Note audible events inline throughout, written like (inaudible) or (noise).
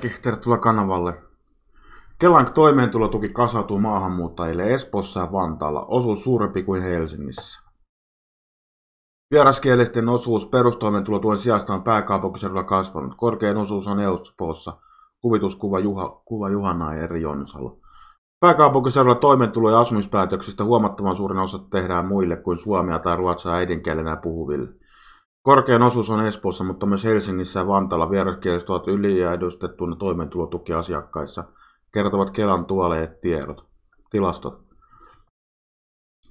kaikki, tervetuloa kanavalle. Kelan toimeentulotuki kasautuu maahanmuuttajille Espossa ja Vantaalla, osuus suurempi kuin Helsingissä. Vieraskielisten osuus perustoimeentulotuen sijasta on pääkaupunkiseudulla kasvanut. Korkein osuus on Espossa. kuvituskuva Juha, kuva Juhana ja Eri Jonsalo. Pääkaupunkiseudulla toimeentulo- ja asumispäätöksistä huomattavan suurin osa tehdään muille kuin suomea tai ruotsia äidinkielenä puhuville. Korkein osuus on Espoossa, mutta myös Helsingissä ja Vantaalla vieraskieliset ovat yliedustettuina toimeentulotukiasiakkaissa, kertovat Kelan tuoleet tiedot, tilastot.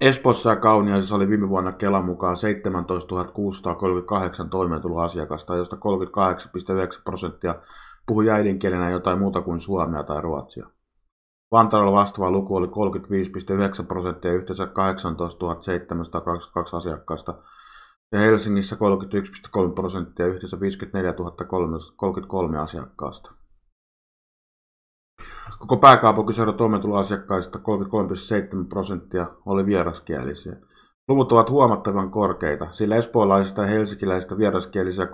Espoossa ja Kauniaisissa oli viime vuonna Kelan mukaan 17 638 toimeentuloasiakasta, josta 38,9 prosenttia puhui äidinkielenä jotain muuta kuin suomea tai ruotsia. Vantaalla vastaava luku oli 35,9 prosenttia yhteensä 18 722 asiakkaasta, ja Helsingissä 31,3 prosenttia yhteensä 54 33 asiakkaasta. Koko pääkaupunkiseudun toimeentuloasiakkaista 33,7 prosenttia oli vieraskielisiä. Luvut ovat huomattavan korkeita, sillä espoolaisista ja helsikiläisistä vieraskielisiä 13,5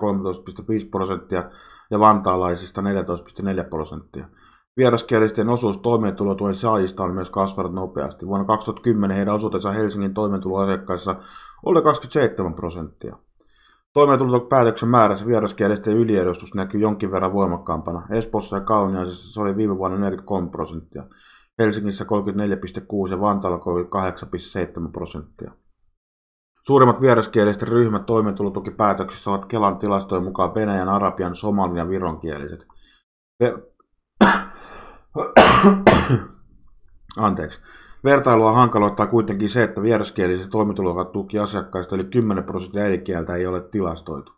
prosenttia ja vantaalaisista 14,4 prosenttia. Vieraskielisten osuus toimeentulotuen saajista on myös kasvanut nopeasti. Vuonna 2010 heidän osuutensa Helsingin toimeentuloasiakkaissa oli 27 prosenttia. päätöksen määrässä vieraskielisten yliedustus näkyy jonkin verran voimakkaampana. Espossa ja Kauniaisessa se oli viime vuonna 43 prosenttia, Helsingissä 34,6 ja Vantaalla 38,7 prosenttia. Suurimmat vieraskielisten ryhmät toimeentulotukipäätöksissä ovat Kelan tilastojen mukaan Venäjän, Arabian, somalian ja Vironkieliset. Ver- (coughs) Anteeksi. Vertailua hankaloittaa kuitenkin se, että vieraskieliset toimitulokat tuki asiakkaista eli 10 prosenttia äidinkieltä ei ole tilastoitu.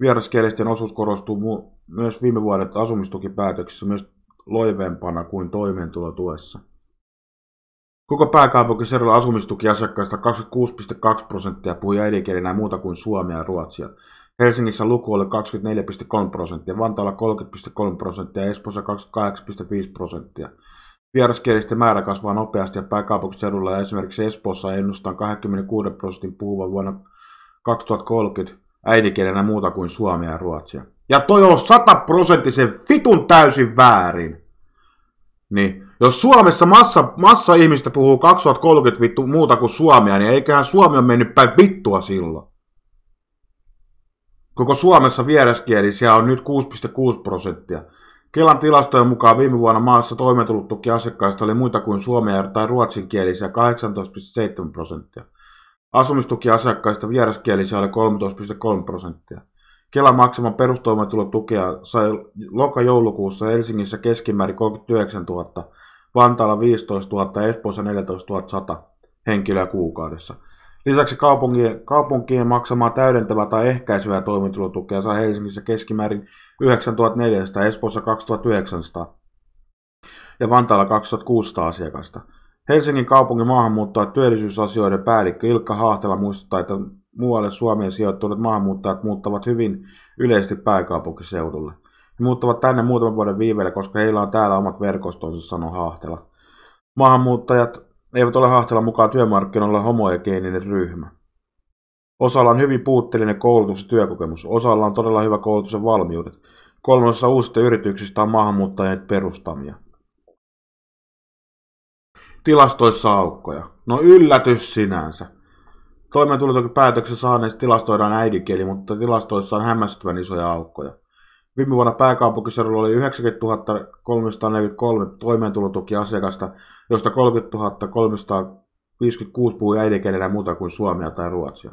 Vieraskielisten osuus korostuu mu- myös viime vuodet asumistukipäätöksissä myös loivempana kuin toimeentulotuessa. Koko pääkaupunkiseudulla asumistukiasiakkaista 26,2 prosenttia puhui äidinkielinä muuta kuin suomea ja ruotsia. Helsingissä luku oli 24,3 prosenttia, Vantaalla 30,3 prosenttia ja Espoossa 28,5 prosenttia. Vieraskielisten määrä kasvaa nopeasti ja pääkaupunkiseudulla ja esimerkiksi Espoossa ennustaan 26 prosentin puhuvan vuonna 2030 äidinkielenä muuta kuin suomea ja ruotsia. Ja toi on sataprosenttisen vitun täysin väärin. Niin, jos Suomessa massa, massa ihmistä puhuu 2030 vittu muuta kuin suomea, niin eiköhän Suomi on mennyt päin vittua silloin. Koko Suomessa vieraskielisiä on nyt 6,6 prosenttia. Kelan tilastojen mukaan viime vuonna maassa toimeentulotukiasiakkaista oli muita kuin suomea tai ruotsinkielisiä 18,7 prosenttia. Asumistukiasiakkaista vieraskielisiä oli 13,3 prosenttia. Kelan maksaman perustoimeentulotukea sai loka-joulukuussa Helsingissä keskimäärin 39 000, Vantaalla 15 000 ja Espoossa 14 100 henkilöä kuukaudessa – Lisäksi kaupunkien, kaupunkien maksamaa täydentävää tai ehkäisyä toimeentulotukea saa Helsingissä keskimäärin 9400, Espoossa 2900 ja Vantaalla 2600 asiakasta. Helsingin kaupungin maahanmuuttajat työllisyysasioiden päällikkö Ilkka Haahtela muistuttaa, että muualle Suomeen sijoittuneet maahanmuuttajat muuttavat hyvin yleisesti pääkaupunkiseudulle. He muuttavat tänne muutaman vuoden viiveellä, koska heillä on täällä omat verkostonsa, sanoi Haahtela. Maahanmuuttajat eivät ole hahtella mukaan työmarkkinoilla geeninen ryhmä. Osalla on hyvin puutteellinen koulutus ja työkokemus, osalla on todella hyvä koulutus ja valmiudet. Kolmannessa uusista yrityksistä on maahanmuuttajien perustamia. Tilastoissa aukkoja. No yllätys sinänsä. Toimeentulotukipäätöksen saaneista tilastoidaan äidinkieli, mutta tilastoissa on hämmästyttävän isoja aukkoja. Viime vuonna pääkaupunkiseudulla oli 90 343 toimeentulotukiasiakasta, joista 30 356 puhui äidinkielenä muuta kuin suomea tai ruotsia.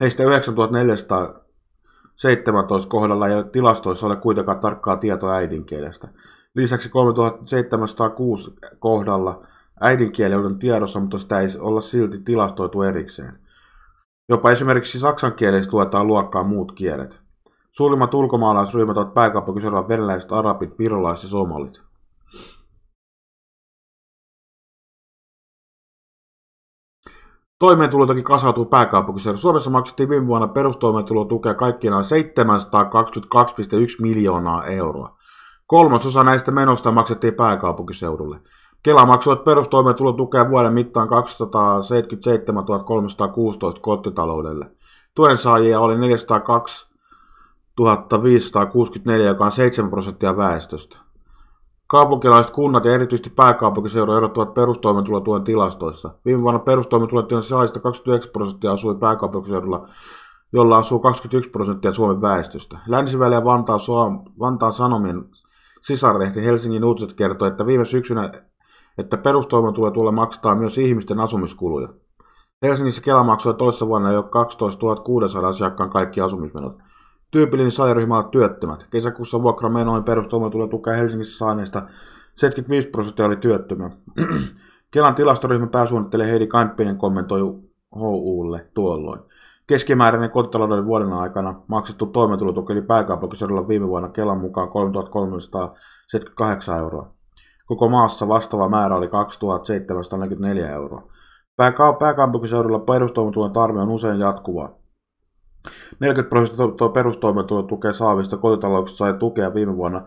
Heistä 9417 kohdalla ei tilastoissa ole kuitenkaan tarkkaa tietoa äidinkielestä. Lisäksi 3706 kohdalla äidinkieli on tiedossa, mutta sitä ei olla silti tilastoitu erikseen. Jopa esimerkiksi saksankielistä luetaan luokkaa muut kielet. Suurimmat ulkomaalaisryhmät ovat pääkaupunkiseudulla venäläiset, arabit, virolaiset ja somalit. Toimeentulo kasautuu pääkaupunkiseudulla. Suomessa maksettiin viime vuonna perustoimeentulotukea kaikkinaan 722,1 miljoonaa euroa. Kolmasosa näistä menosta maksettiin pääkaupunkiseudulle. Kela maksoi perustoimeentulotukea vuoden mittaan 277 316 kotitaloudelle. Tuen saajia oli 402 1564, joka on 7 prosenttia väestöstä. Kaupunkilaiset kunnat ja erityisesti pääkaupunkiseudun erottuvat perustoimeentulotuen tilastoissa. Viime vuonna perustoimeentulotuen saajista 29 prosenttia asui pääkaupunkiseudulla, jolla asuu 21 prosenttia Suomen väestöstä. Länsiväliä Vantaan, Vantaan Sanomien sisarlehti Helsingin Uutiset kertoi, että viime syksynä että perustoimeentulotuella maksetaan myös ihmisten asumiskuluja. Helsingissä Kela maksoi toissa vuonna jo 12 600 asiakkaan kaikki asumismenot. Tyypillinen saajaryhmä on työttömät. Kesäkuussa vuokramenoin perustoimeentulo tukea Helsingissä saaneista 75 prosenttia oli työttömiä. (clears throat) Kelan tilastoryhmän pääsuunnittelija Heidi Kampinen kommentoi HUlle tuolloin. Keskimääräinen kotitalouden vuoden aikana maksettu toimeentulotuki oli pääkaupunkiseudulla viime vuonna Kelan mukaan 3378 euroa. Koko maassa vastaava määrä oli 2744 euroa. Pääkaupunkiseudulla perustoimeentulon tarve on usein jatkuvaa. 40 prosenttia tukea saavista kotitalouksista sai tukea viime vuonna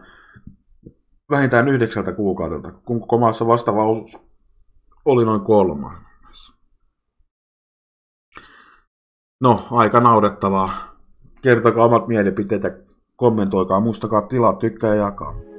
vähintään yhdeksältä kuukaudelta, kun koko maassa vastaava oli noin kolmannes. No, aika naurettavaa. Kertokaa omat mielipiteitä, kommentoikaa, muistakaa tilaa, tykkää ja jakaa.